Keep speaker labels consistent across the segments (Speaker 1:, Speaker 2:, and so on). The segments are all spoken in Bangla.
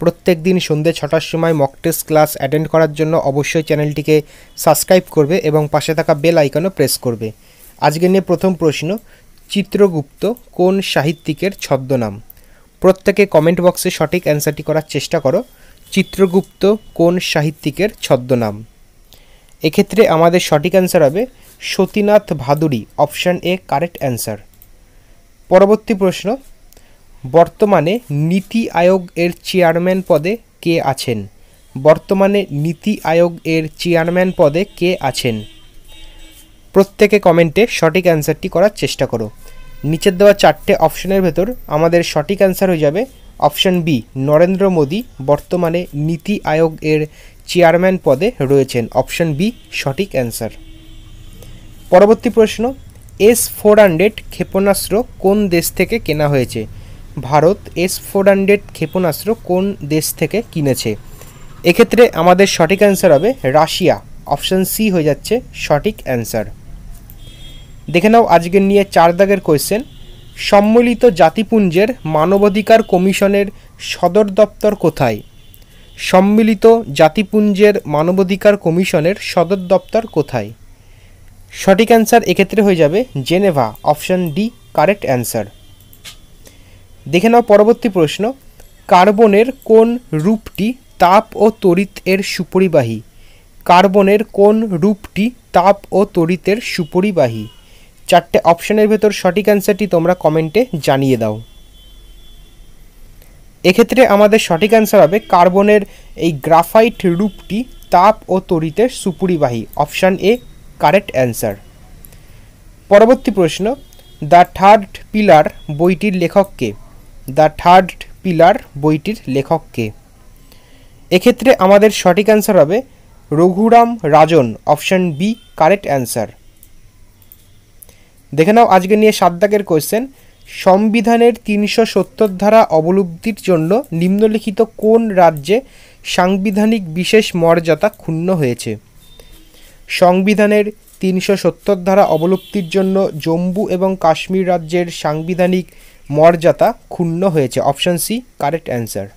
Speaker 1: প্রত্যেক দিন সন্ধ্যে ছটার সময় মক টেস্ট ক্লাস অ্যাটেন্ড করার জন্য অবশ্যই চ্যানেলটিকে সাবস্ক্রাইব করবে এবং পাশে থাকা বেল আইকনও প্রেস করবে আজকে নিয়ে প্রথম প্রশ্ন চিত্রগুপ্ত কোন সাহিত্যিকের ছদ্মনাম প্রত্যেকে কমেন্ট বক্সে সঠিক অ্যান্সারটি করার চেষ্টা করো চিত্রগুপ্ত কোন সাহিত্যিকের ছদ্মনাম এক্ষেত্রে আমাদের সঠিক অ্যান্সার হবে Satinath Bhaduri option A correct answer পরবর্তী প্রশ্ন বর্তমানে নীতি আয়োগ এর চেয়ারম্যান পদে কে আছেন বর্তমানে নীতি আয়োগ এর চেয়ারম্যান পদে কে আছেন প্রত্যেকে কমেন্টে সঠিক অ্যান্সারটি করার চেষ্টা করো নিচের দেওয়া চারটে অপশনের ভেতর আমাদের সঠিক অ্যান্সার হয়ে যাবে অপশন বি নরেন্দ্র মোদী বর্তমানে নীতি আয়োগ এর চেয়ারম্যান পদে রয়েছেন অপশন বি সঠিক অ্যান্সার পরবর্তী প্রশ্ন এস ফোর হান্ড্রেড ক্ষেপণাস্ত্র কোন দেশ থেকে কেনা হয়েছে ভারত এস ফোর হান্ড্রেড ক্ষেপণাস্ত্র কোন দেশ থেকে কিনেছে এক্ষেত্রে আমাদের সঠিক অ্যান্সার হবে রাশিয়া অপশান সি হয়ে যাচ্ছে সঠিক অ্যান্সার দেখে নাও আজকের নিয়ে চার দাগের কোয়েশ্চেন সম্মিলিত জাতিপুঞ্জের মানবাধিকার কমিশনের সদর দপ্তর কোথায় সম্মিলিত জাতিপুঞ্জের মানবাধিকার কমিশনের সদর দপ্তর কোথায় সঠিক অ্যান্সার এক্ষেত্রে হয়ে যাবে Geneva option D correct answer দেখে নাও পরবর্তী প্রশ্ন কার্বনের কোন রূপটি তাপ ও তড়িৎ এর সুপরিবাহী কার্বনের কোন রূপটি তাপ ও তড়িতের সুপরিবাহী চারটে অপশনের ভেতর সঠিক অ্যান্সারটি তোমরা কমেন্টে জানিয়ে দাও এক্ষেত্রে আমাদের সঠিক অ্যান্সার হবে কার্বনের এই গ্রাফাইট রূপটি তাপ ও তড়িতের সুপরিবাহী অপশান এ কারেক্ট অ্যান্সার পরবর্তী প্রশ্ন দ্য থার্ড পিলার বইটির লেখককে দ্য থার্ড পিলার বইটির লেখককে এক্ষেত্রে আমাদের সঠিক অ্যান্সার হবে Raghuram Rajan option B correct answer দেখে নাও আজকে নিয়ে সাত দাগের কোয়েশ্চেন সংবিধানের তিনশো সত্তর ধারা অবলুব্ধির জন্য নিম্নলিখিত কোন রাজ্যে সাংবিধানিক বিশেষ মর্যাদা ক্ষুণ্ণ হয়েছে সংবিধানের তিনশো সত্তর ধারা অবলুপ্তির জন্য জম্মু এবং কাশ্মীর রাজ্যের সাংবিধানিক মর্যাদা ক্ষুণ্ণ হয়েছে অপশান সি কারেক্ট অ্যান্সার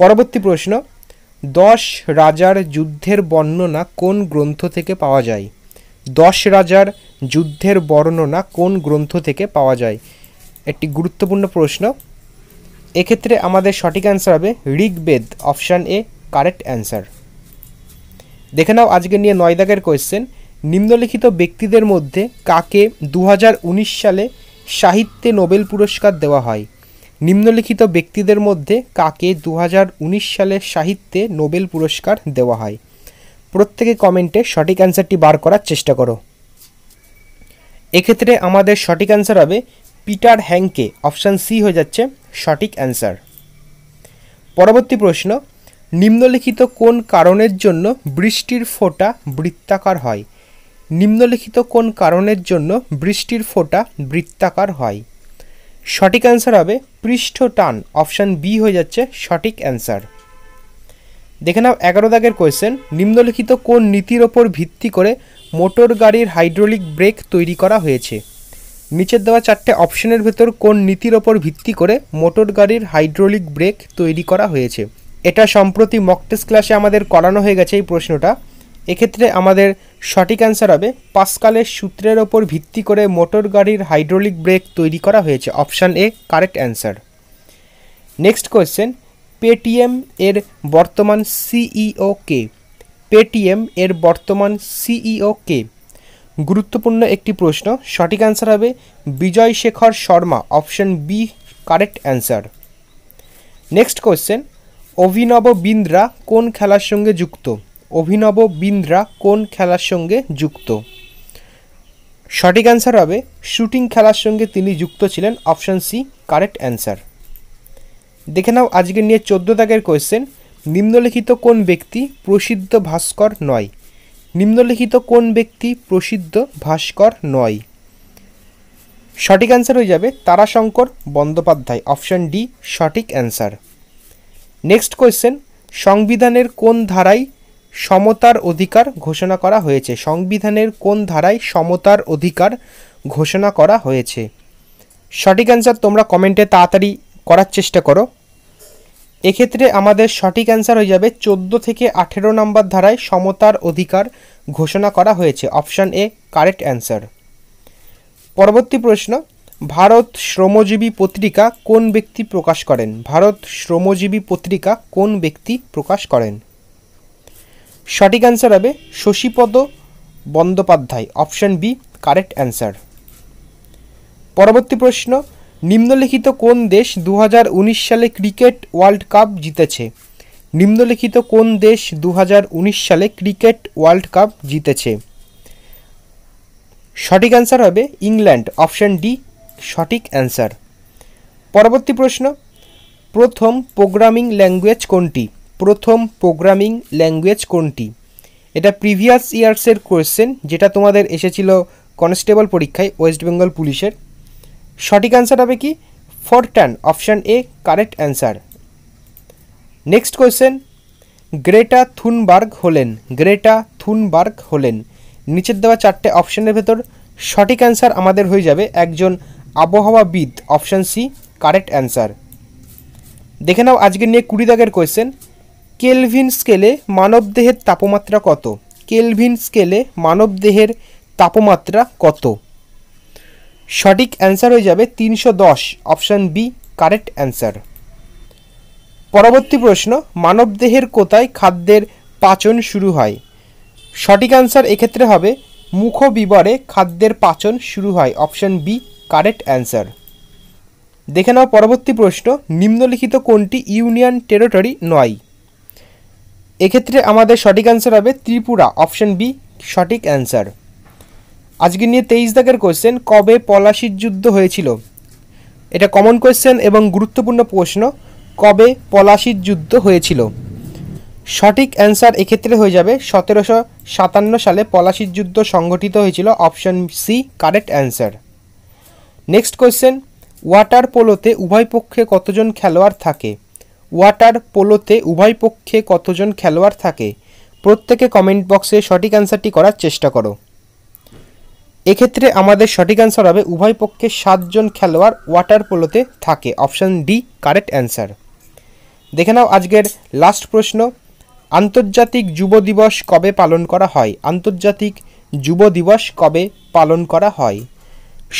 Speaker 1: পরবর্তী প্রশ্ন দশ রাজার যুদ্ধের বর্ণনা কোন গ্রন্থ থেকে পাওয়া যায় দশ রাজার যুদ্ধের বর্ণনা কোন গ্রন্থ থেকে পাওয়া যায় একটি গুরুত্বপূর্ণ প্রশ্ন এক্ষেত্রে আমাদের সঠিক অ্যান্সার হবে Rigveda option A correct answer দেখে নাও আজকে নিয়ে নয় দাগের কোয়েশ্চেন নিম্নলিখিত ব্যক্তিদের মধ্যে কাকে দু সালে সাহিত্যে নোবেল পুরস্কার দেওয়া হয় নিম্নলিখিত ব্যক্তিদের মধ্যে কাকে দু সালে সাহিত্যে নোবেল পুরস্কার দেওয়া হয় প্রত্যেকে কমেন্টে সঠিক অ্যান্সারটি বার করার চেষ্টা করো এক্ষেত্রে আমাদের সঠিক অ্যান্সার হবে পিটার হ্যাংকে অপশান সি হয়ে যাচ্ছে সঠিক অ্যান্সার পরবর্তী প্রশ্ন নিম্নলিখিত কোন কারণের জন্য বৃষ্টির ফোঁটা বৃত্তাকার হয় নিম্নলিখিত কোন কারণের জন্য বৃষ্টির ফোঁটা বৃত্তাকার হয় সঠিক অ্যান্সার হবে পৃষ্ঠ টান অপশান বি হয়ে যাচ্ছে সঠিক অ্যান্সার দেখে নাও এগারো দাগের কোয়েশ্চেন নিম্নলিখিত কোন নীতির ওপর ভিত্তি করে মোটর গাড়ির হাইড্রোলিক ব্রেক তৈরি করা হয়েছে নিচের দেওয়া চারটে অপশনের ভেতর কোন নীতির ওপর ভিত্তি করে মোটর গাড়ির হাইড্রোলিক ব্রেক তৈরি করা হয়েছে এটা সম্প্রতি মকটেস ক্লাসে আমাদের করানো হয়ে গেছে এই প্রশ্নটা এক্ষেত্রে আমাদের সঠিক অ্যান্সার হবে পাস্কালের সূত্রের ওপর ভিত্তি করে মোটর গাড়ির হাইড্রোলিক ব্রেক তৈরি করা হয়েছে option A correct answer next question Paytm এর বর্তমান সিইও e কে পেটিএম এর বর্তমান সিইও e কে গুরুত্বপূর্ণ একটি প্রশ্ন সঠিক অ্যান্সার হবে Vijay Shekhar Sharma option B correct answer next question Abhinav Bindra কোন খেলার সঙ্গে যুক্ত অভিনব বিন্দ্রা কোন খেলার সঙ্গে যুক্ত সঠিক অ্যান্সার হবে শুটিং খেলার সঙ্গে তিনি যুক্ত ছিলেন অপশান সি কারেক্ট অ্যান্সার দেখে নাও আজকে নিয়ে চোদ্দ দাগের কোয়েশ্চেন নিম্নলিখিত কোন ব্যক্তি প্রসিদ্ধ ভাস্কর নয় নিম্নলিখিত কোন ব্যক্তি প্রসিদ্ধ ভাস্কর নয় সঠিক অ্যান্সার হয়ে যাবে তারাশঙ্কর বন্দ্যোপাধ্যায় অপশান ডি সঠিক অ্যান্সার নেক্সট কোয়েশ্চেন সংবিধানের কোন ধারায় সমতার অধিকার ঘোষণা করা হয়েছে সংবিধানের কোন ধারায় সমতার অধিকার ঘোষণা করা হয়েছে সঠিক অ্যান্সার তোমরা কমেন্টে তাড়াতাড়ি করার চেষ্টা করো এক্ষেত্রে আমাদের সঠিক অ্যান্সার হয়ে যাবে চোদ্দো থেকে আঠেরো নম্বর ধারায় সমতার অধিকার ঘোষণা করা হয়েছে অপশান এ কারেক্ট অ্যান্সার পরবর্তী প্রশ্ন ভারত শ্রমজীবী পত্রিকা কোন ব্যক্তি প্রকাশ করেন ভারত শ্রমজীবী পত্রিকা কোন ব্যক্তি প্রকাশ করেন সঠিক অ্যান্সার হবে Shashipada Bandyopadhyay option B correct answer পরবর্তী প্রশ্ন নিম্নলিখিত কোন দেশ দু সালে ক্রিকেট ওয়ার্ল্ড কাপ জিতেছে নিম্নলিখিত কোন দেশ দু সালে ক্রিকেট ওয়ার্ল্ড কাপ জিতেছে সঠিক অ্যান্সার হবে ইংল্যান্ড অপশান ডি সঠিক অ্যান্সার পরবর্তী প্রশ্ন প্রথম প্রোগ্রামিং ল্যাঙ্গুয়েজ কোনটি প্রথম প্রোগ্রামিং ল্যাঙ্গুয়েজ কোনটি এটা প্রিভিয়াস ইয়ার্সের কোয়েশ্চেন যেটা তোমাদের এসেছিল কনস্টেবল পরীক্ষায় ওয়েস্ট বেঙ্গল পুলিশের সঠিক অ্যান্সার হবে কি ফরটান option A correct answer next question Greta Thunberg হলেন গ্রেটা থুনবার্গ হলেন নিচের দেওয়া চারটে অপশানের ভেতর সঠিক অ্যান্সার আমাদের হয়ে যাবে একজন আবহাওয়াবিদ অপশান সি কারেক্ট অ্যান্সার দেখে নাও আজকে নিয়ে কুড়ি দাগের কোয়েশ্চেন কেলভিন স্কেলে মানবদেহের তাপমাত্রা কত কেলভিন স্কেলে মানবদেহের তাপমাত্রা কত সঠিক অ্যান্সার হয়ে যাবে তিনশো দশ অপশান বি কারেক্ট অ্যান্সার পরবর্তী প্রশ্ন মানবদেহের কোথায় খাদ্যের পাচন শুরু হয় সঠিক অ্যান্সার এক্ষেত্রে হবে মুখবিবরে খাদ্যের পাচন শুরু হয় অপশান বি কারেক্ট অ্যান্সার দেখে নাও পরবর্তী প্রশ্ন নিম্নলিখিত কোনটি ইউনিয়ন টেরিটরি নয় এক্ষেত্রে আমাদের সঠিক অ্যান্সার হবে ত্রিপুরা অপশন বি সঠিক অ্যান্সার আজকে নিয়ে তেইশ দাগের কোয়েশ্চেন কবে পলাশির যুদ্ধ হয়েছিল এটা কমন কোয়েশ্চেন এবং গুরুত্বপূর্ণ প্রশ্ন কবে পলাশির যুদ্ধ হয়েছিল সঠিক অ্যান্সার এক্ষেত্রে হয়ে যাবে সতেরোশো সাতান্ন সালে পলাশির যুদ্ধ সংগঠিত হয়েছিল option C correct answer next question water পোলোতে উভয় পক্ষে কতজন খেলোয়াড় থাকে ওয়াটার পোলোতে উভয় পক্ষে কতজন খেলোয়াড় থাকে প্রত্যেকে কমেন্ট বক্সে সঠিক অ্যান্সারটি করার চেষ্টা করো এক্ষেত্রে আমাদের সঠিক অ্যান্সার হবে উভয় পক্ষে সাতজন খেলোয়াড় ওয়াটার পোলোতে থাকে অপশান ডি কারেক্ট অ্যান্সার দেখে নাও আজকের লাস্ট প্রশ্ন আন্তর্জাতিক যুব দিবস কবে পালন করা হয় আন্তর্জাতিক যুব দিবস কবে পালন করা হয়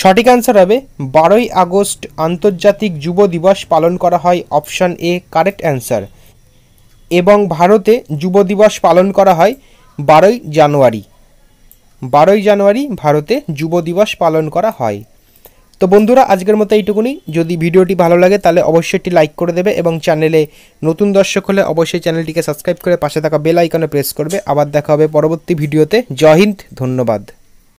Speaker 1: সঠিক অ্যান্সার হবে বারোই আগস্ট আন্তর্জাতিক যুব দিবস পালন করা হয় অপশান এ কারেক্ট অ্যান্সার এবং ভারতে যুব দিবস পালন করা হয় বারোই জানুয়ারি বারোই জানুয়ারি ভারতে যুব দিবস পালন করা হয় তো বন্ধুরা আজকের মতো এইটুকুনি যদি ভিডিওটি ভালো লাগে তাহলে অবশ্যই একটি লাইক করে দেবে এবং চ্যানেলে নতুন দর্শক হলে অবশ্যই চ্যানেলটিকে সাবস্ক্রাইব করে পাশে থাকা বেল আইকনে প্রেস করবে আবার দেখা হবে পরবর্তী ভিডিওতে জয় হিন্দ ধন্যবাদ